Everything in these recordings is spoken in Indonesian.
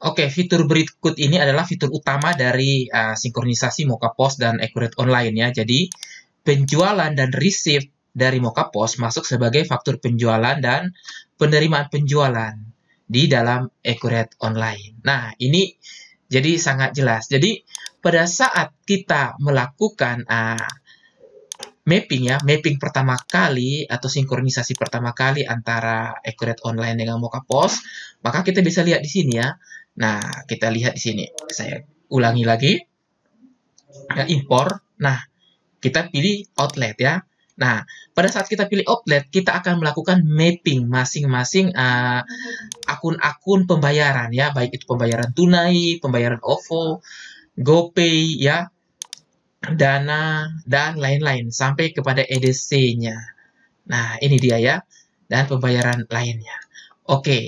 Oke, okay, fitur berikut ini adalah fitur utama dari uh, sinkronisasi Mocha Post dan Accurate Online ya. Jadi, penjualan dan receipt dari Mocha Post masuk sebagai faktur penjualan dan penerimaan penjualan di dalam Accurate Online. Nah, ini jadi sangat jelas. Jadi, pada saat kita melakukan uh, mapping ya, mapping pertama kali atau sinkronisasi pertama kali antara Accurate Online dengan Mocha Post, maka kita bisa lihat di sini ya, Nah, kita lihat di sini. Saya ulangi lagi. Ya, impor. Nah, kita pilih outlet ya. Nah, pada saat kita pilih outlet, kita akan melakukan mapping masing-masing akun eh, akun-akun pembayaran ya, baik itu pembayaran tunai, pembayaran OVO, GoPay ya, Dana dan lain-lain sampai kepada EDC-nya. Nah, ini dia ya dan pembayaran lainnya. Oke. Okay.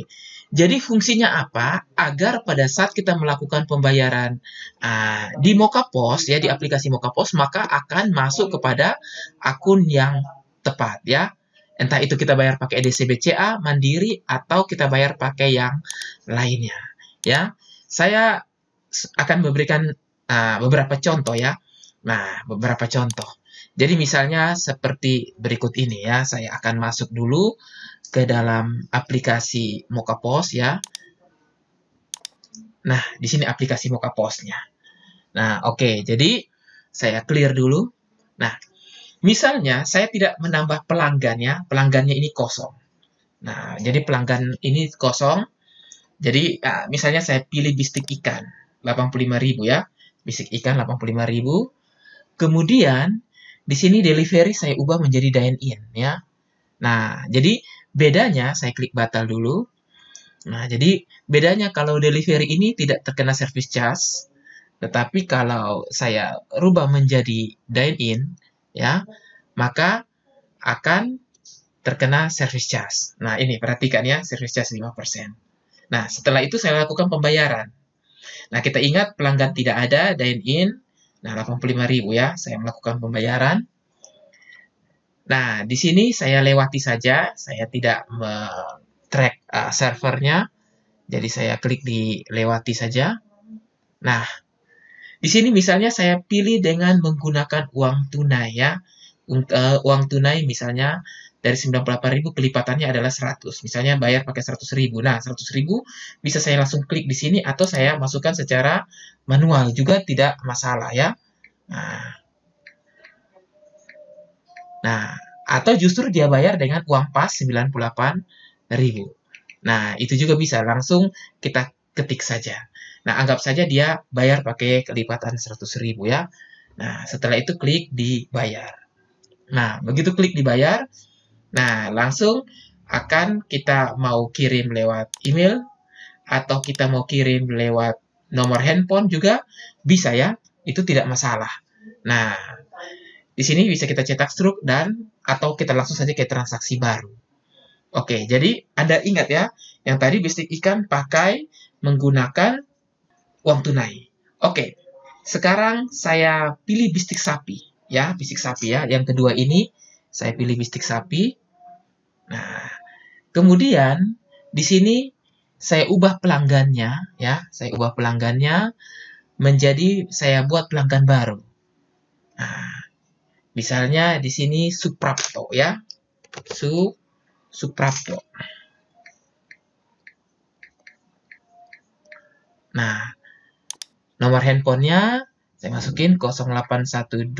Jadi fungsinya apa? Agar pada saat kita melakukan pembayaran uh, di Moka Pos ya di aplikasi Moka Pos maka akan masuk kepada akun yang tepat ya. Entah itu kita bayar pakai EDC BCA, Mandiri atau kita bayar pakai yang lainnya ya. Saya akan memberikan uh, beberapa contoh ya. Nah, beberapa contoh. Jadi misalnya seperti berikut ini ya, saya akan masuk dulu ke dalam aplikasi Moka Pos ya. Nah, di sini aplikasi Moka Posnya. Nah, oke, okay, jadi saya clear dulu. Nah, misalnya saya tidak menambah pelanggannya, pelanggannya ini kosong. Nah, jadi pelanggan ini kosong. Jadi, nah, misalnya saya pilih bistik ikan, 85.000 ya. Bistik ikan 85.000. Kemudian, di sini delivery saya ubah menjadi dine in ya. Nah, jadi bedanya saya klik batal dulu. Nah, jadi bedanya kalau delivery ini tidak terkena service charge, tetapi kalau saya rubah menjadi dine in ya, maka akan terkena service charge. Nah, ini perhatikan ya, service charge 5%. Nah, setelah itu saya lakukan pembayaran. Nah, kita ingat pelanggan tidak ada, dine in, Nah, 85.000 ya, saya melakukan pembayaran. Nah, di sini saya lewati saja, saya tidak track uh, servernya. Jadi saya klik di lewati saja. Nah, di sini misalnya saya pilih dengan menggunakan uang tunai ya. Uh, uang tunai misalnya dari 98.000 kelipatannya adalah 100. Misalnya bayar pakai 100.000. Nah, 100.000 bisa saya langsung klik di sini atau saya masukkan secara manual juga tidak masalah ya. Nah. Nah, atau justru dia bayar dengan uang pas 98.000. Nah, itu juga bisa langsung kita ketik saja. Nah, anggap saja dia bayar pakai kelipatan 100.000 ya. Nah, setelah itu klik di bayar. Nah, begitu klik dibayar, Nah, langsung akan kita mau kirim lewat email atau kita mau kirim lewat nomor handphone juga bisa ya, itu tidak masalah. Nah, di sini bisa kita cetak struk dan atau kita langsung saja ke transaksi baru. Oke, jadi Anda ingat ya, yang tadi bisnis ikan pakai menggunakan uang tunai. Oke, sekarang saya pilih bistik sapi ya, bistik sapi ya. Yang kedua ini saya pilih bistik sapi. Nah, kemudian di sini saya ubah pelanggannya ya, saya ubah pelanggannya menjadi saya buat pelanggan baru. Nah, misalnya di sini Suprapto ya. Su Suprapto. Nah, nomor handphonenya saya masukin 0812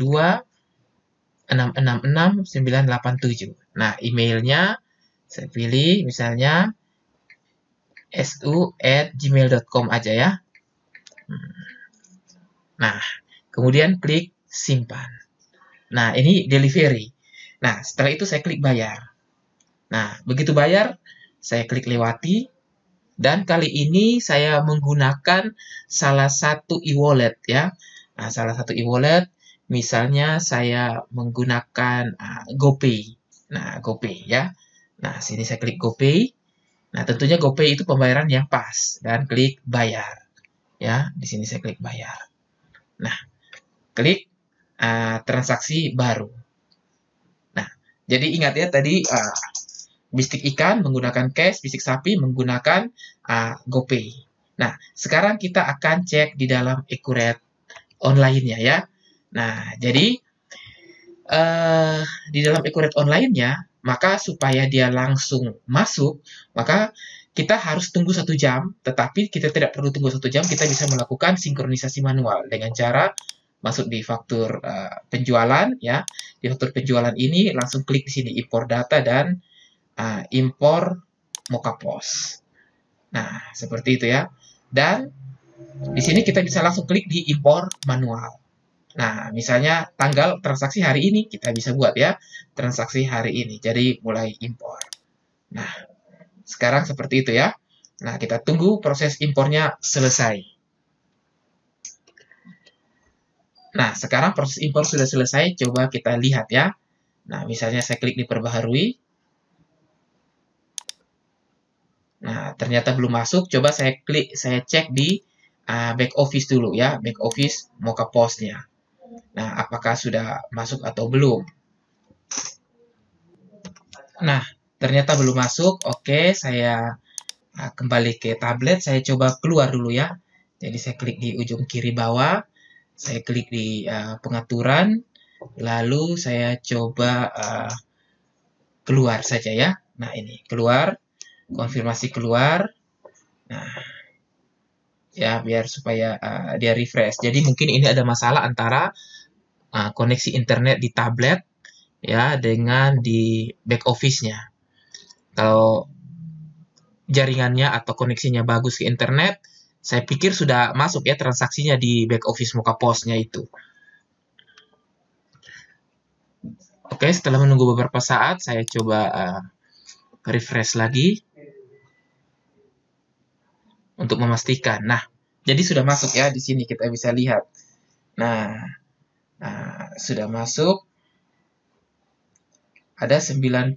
666 987. Nah, emailnya saya pilih misalnya su@gmail.com aja ya. Hmm. Nah, kemudian klik simpan. Nah, ini delivery. Nah, setelah itu saya klik bayar. Nah, begitu bayar, saya klik lewati. Dan kali ini saya menggunakan salah satu e-wallet ya. Nah, salah satu e-wallet, misalnya saya menggunakan uh, GoPay. Nah, GoPay ya. Nah, sini saya klik GoPay. Nah, tentunya GoPay itu pembayaran yang pas dan klik bayar. Ya, di sini saya klik bayar. Nah, klik uh, transaksi baru. Nah, jadi ingat ya tadi uh, bistik ikan menggunakan cash, bistik sapi menggunakan uh, GoPay. Nah, sekarang kita akan cek di dalam Ecuret online-nya ya. Nah, jadi uh, di dalam Ecoret online-nya, maka supaya dia langsung masuk, maka kita harus tunggu satu jam, tetapi kita tidak perlu tunggu satu jam, kita bisa melakukan sinkronisasi manual dengan cara masuk di faktur uh, penjualan, ya, di faktur penjualan ini langsung klik di sini impor data dan uh, impor mocha post. Nah, seperti itu ya. Dan di sini kita bisa langsung klik di import manual. Nah, misalnya tanggal transaksi hari ini kita bisa buat ya, transaksi hari ini. Jadi mulai impor. Nah, sekarang seperti itu ya. Nah, kita tunggu proses impornya selesai. Nah, sekarang proses impor sudah selesai, coba kita lihat ya. Nah, misalnya saya klik diperbaharui Nah, ternyata belum masuk, coba saya klik, saya cek di uh, back office dulu ya, back office mocha postnya. Nah, apakah sudah masuk atau belum? Nah, ternyata belum masuk. Oke, saya ah, kembali ke tablet. Saya coba keluar dulu ya. Jadi saya klik di ujung kiri bawah. Saya klik di uh, pengaturan. Lalu saya coba uh, keluar saja ya. Nah, ini keluar. Konfirmasi keluar. Nah, ya biar supaya uh, dia refresh. Jadi mungkin ini ada masalah antara uh, koneksi internet di tablet ya dengan di back office-nya. Kalau jaringannya atau koneksinya bagus ke internet, saya pikir sudah masuk ya transaksinya di back office muka posnya itu. Oke, setelah menunggu beberapa saat, saya coba uh, refresh lagi untuk memastikan. Nah, jadi sudah masuk ya di sini kita bisa lihat. Nah, Nah, sudah masuk. Ada 93.000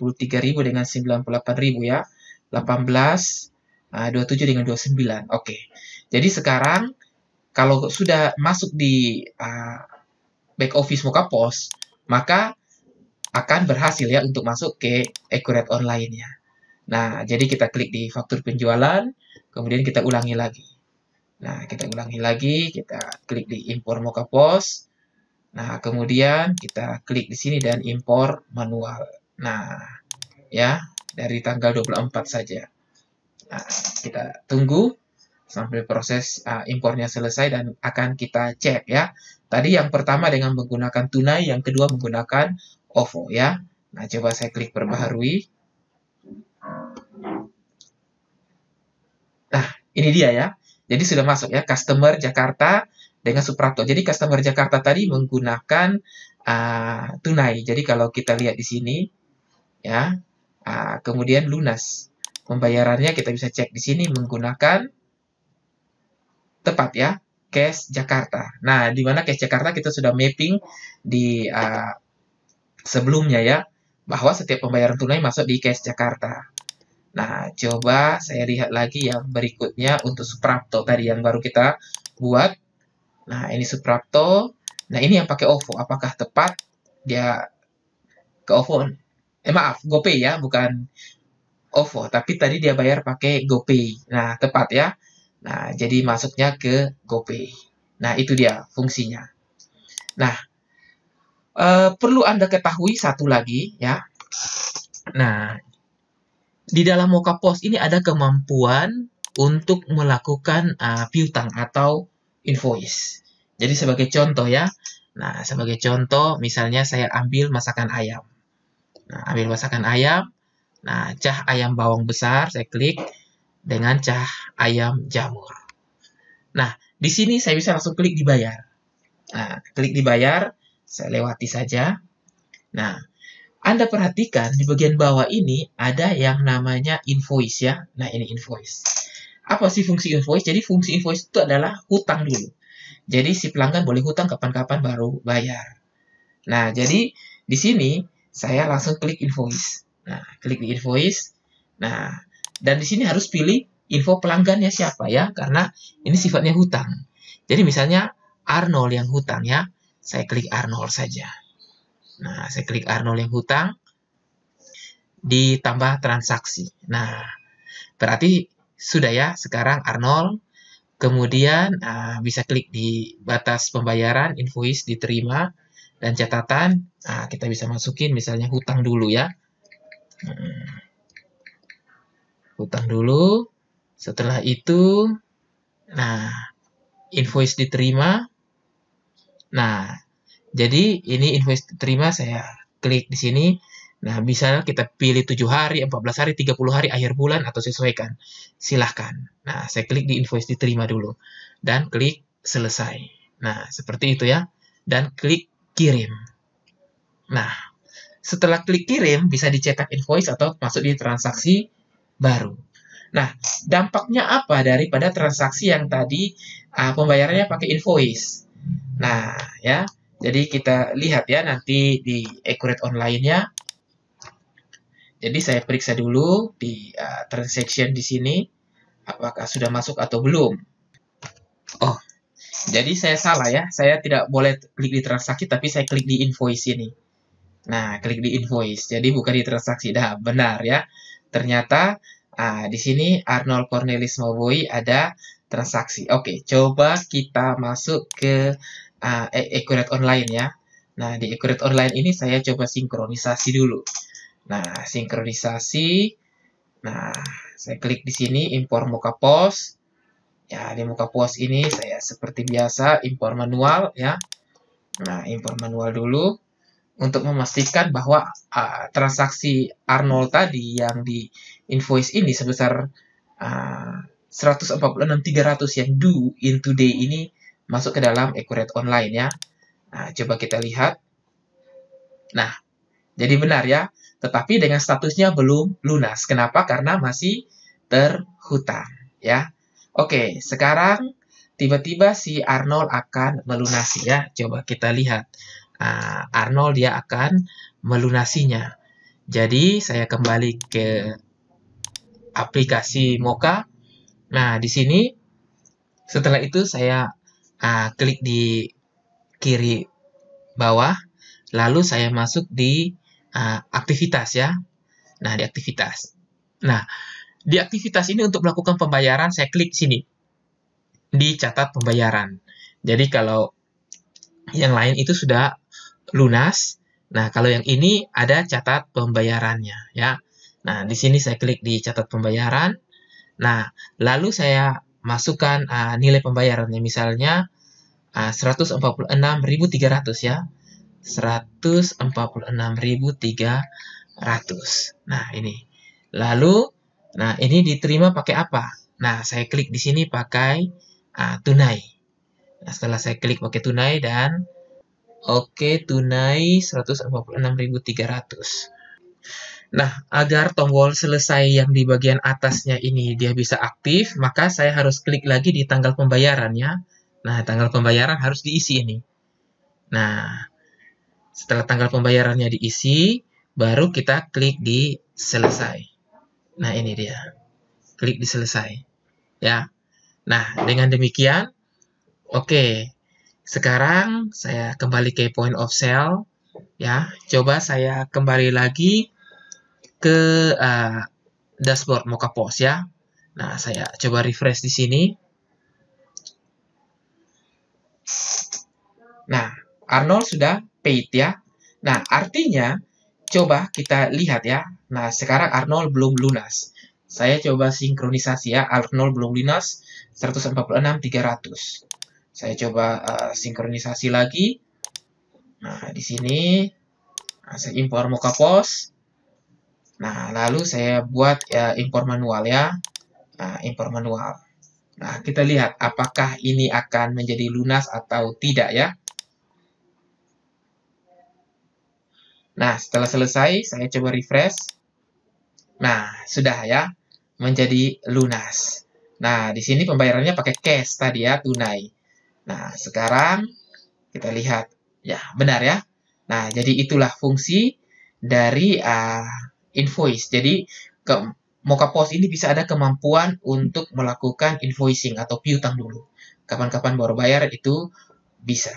dengan 98.000 ya. 18, 27 ah, dengan 29. Oke. Jadi sekarang kalau sudah masuk di uh, back office muka pos, maka akan berhasil ya untuk masuk ke accurate online ya. Nah, jadi kita klik di faktur penjualan, kemudian kita ulangi lagi. Nah, kita ulangi lagi, kita klik di impor muka pos, Nah, kemudian kita klik di sini dan impor manual. Nah, ya, dari tanggal 24 saja. Nah, kita tunggu sampai proses uh, impornya selesai dan akan kita cek ya. Tadi yang pertama dengan menggunakan tunai, yang kedua menggunakan OVO ya. Nah, coba saya klik perbaharui. Nah, ini dia ya. Jadi sudah masuk ya, customer Jakarta dengan Suprapto. Jadi customer Jakarta tadi menggunakan uh, tunai. Jadi kalau kita lihat di sini, ya, uh, kemudian lunas. Pembayarannya kita bisa cek di sini menggunakan tepat ya, Cash Jakarta. Nah, di mana Cash Jakarta kita sudah mapping di uh, sebelumnya ya, bahwa setiap pembayaran tunai masuk di Cash Jakarta. Nah, coba saya lihat lagi yang berikutnya untuk Suprapto tadi yang baru kita buat. Nah, ini Suprapto. Nah, ini yang pakai OVO. Apakah tepat dia ke OVO? Eh, maaf, GoPay ya, bukan OVO. Tapi tadi dia bayar pakai GoPay. Nah, tepat ya. Nah, jadi masuknya ke GoPay. Nah, itu dia fungsinya. Nah, eh, perlu Anda ketahui satu lagi ya. Nah, di dalam mocapos ini ada kemampuan untuk melakukan uh, piutang atau invoice. Jadi sebagai contoh ya. Nah, sebagai contoh misalnya saya ambil masakan ayam. Nah, ambil masakan ayam. Nah, cah ayam bawang besar saya klik dengan cah ayam jamur. Nah, di sini saya bisa langsung klik dibayar. Nah, klik dibayar, saya lewati saja. Nah, Anda perhatikan di bagian bawah ini ada yang namanya invoice ya. Nah, ini invoice apa sih fungsi invoice? Jadi fungsi invoice itu adalah hutang dulu. Jadi si pelanggan boleh hutang kapan-kapan baru bayar. Nah, jadi di sini saya langsung klik invoice. Nah, klik di invoice. Nah, dan di sini harus pilih info pelanggannya siapa ya, karena ini sifatnya hutang. Jadi misalnya Arnold yang hutang ya, saya klik Arnold saja. Nah, saya klik Arnold yang hutang, ditambah transaksi. Nah, berarti sudah ya, sekarang Arnold. Kemudian uh, bisa klik di batas pembayaran, invoice diterima, dan catatan uh, kita bisa masukin misalnya hutang dulu ya. Hmm. Hutang dulu, setelah itu, nah invoice diterima. Nah, jadi ini invoice diterima saya klik di sini. Nah, bisa kita pilih 7 hari, 14 hari, 30 hari, akhir bulan, atau sesuaikan. Silahkan. Nah, saya klik di invoice diterima dulu. Dan klik selesai. Nah, seperti itu ya. Dan klik kirim. Nah, setelah klik kirim, bisa dicetak invoice atau masuk di transaksi baru. Nah, dampaknya apa daripada transaksi yang tadi uh, pembayarannya pakai invoice? Nah, ya. Jadi kita lihat ya nanti di Accurate Online-nya jadi saya periksa dulu di uh, transaction di sini apakah sudah masuk atau belum. Oh, jadi saya salah ya. Saya tidak boleh klik di transaksi tapi saya klik di invoice ini. Nah, klik di invoice. Jadi bukan di transaksi. Dah, benar ya. Ternyata uh, di sini Arnold Cornelis Mowoy ada transaksi. Oke, coba kita masuk ke uh, Online ya. Nah, di Accurate Online ini saya coba sinkronisasi dulu. Nah, sinkronisasi. Nah, saya klik di sini impor muka pos. Ya, di muka pos ini saya seperti biasa impor manual ya. Nah, impor manual dulu untuk memastikan bahwa uh, transaksi Arnold tadi yang di invoice ini sebesar ah, uh, 146.300 yang due in today ini masuk ke dalam accurate online ya. Nah, coba kita lihat. Nah, jadi benar ya tetapi dengan statusnya belum lunas. Kenapa? Karena masih terhutang, ya. Oke, sekarang tiba-tiba si Arnold akan melunasi ya. Coba kita lihat. Uh, Arnold dia akan melunasinya. Jadi saya kembali ke aplikasi Moka. Nah, di sini setelah itu saya uh, klik di kiri bawah, lalu saya masuk di uh, aktivitas ya. Nah, di aktivitas. Nah, di aktivitas ini untuk melakukan pembayaran saya klik sini. di catat pembayaran. Jadi kalau yang lain itu sudah lunas. Nah, kalau yang ini ada catat pembayarannya ya. Nah, di sini saya klik di catat pembayaran. Nah, lalu saya masukkan uh, nilai pembayarannya misalnya ah, uh, 146.300 ya. 146.300. Nah, ini. Lalu, nah ini diterima pakai apa? Nah, saya klik di sini pakai uh, tunai. Nah, setelah saya klik pakai tunai dan oke okay, tunai 146.300. Nah, agar tombol selesai yang di bagian atasnya ini dia bisa aktif, maka saya harus klik lagi di tanggal pembayaran Nah, tanggal pembayaran harus diisi ini. Nah, setelah tanggal pembayarannya diisi, baru kita klik di selesai. Nah, ini dia. Klik di selesai. Ya. Nah, dengan demikian, oke. Okay. Sekarang saya kembali ke point of sale. Ya, coba saya kembali lagi ke uh, dashboard Mocha Post ya. Nah, saya coba refresh di sini. Nah, Arnold sudah paid ya. Nah, artinya coba kita lihat ya. Nah, sekarang Arnold belum lunas. Saya coba sinkronisasi ya. Arnold belum lunas 146.300. Saya coba uh, sinkronisasi lagi. Nah, di sini nah, saya impor muka pos. Nah, lalu saya buat ya impor manual ya. Nah, impor manual. Nah, kita lihat apakah ini akan menjadi lunas atau tidak ya. Nah, setelah selesai, saya coba refresh. Nah, sudah ya, menjadi lunas. Nah, di sini pembayarannya pakai cash tadi ya, tunai. Nah, sekarang kita lihat. Ya, benar ya. Nah, jadi itulah fungsi dari uh, invoice. Jadi, ke Moka Post ini bisa ada kemampuan untuk melakukan invoicing atau piutang dulu. Kapan-kapan baru bayar itu bisa.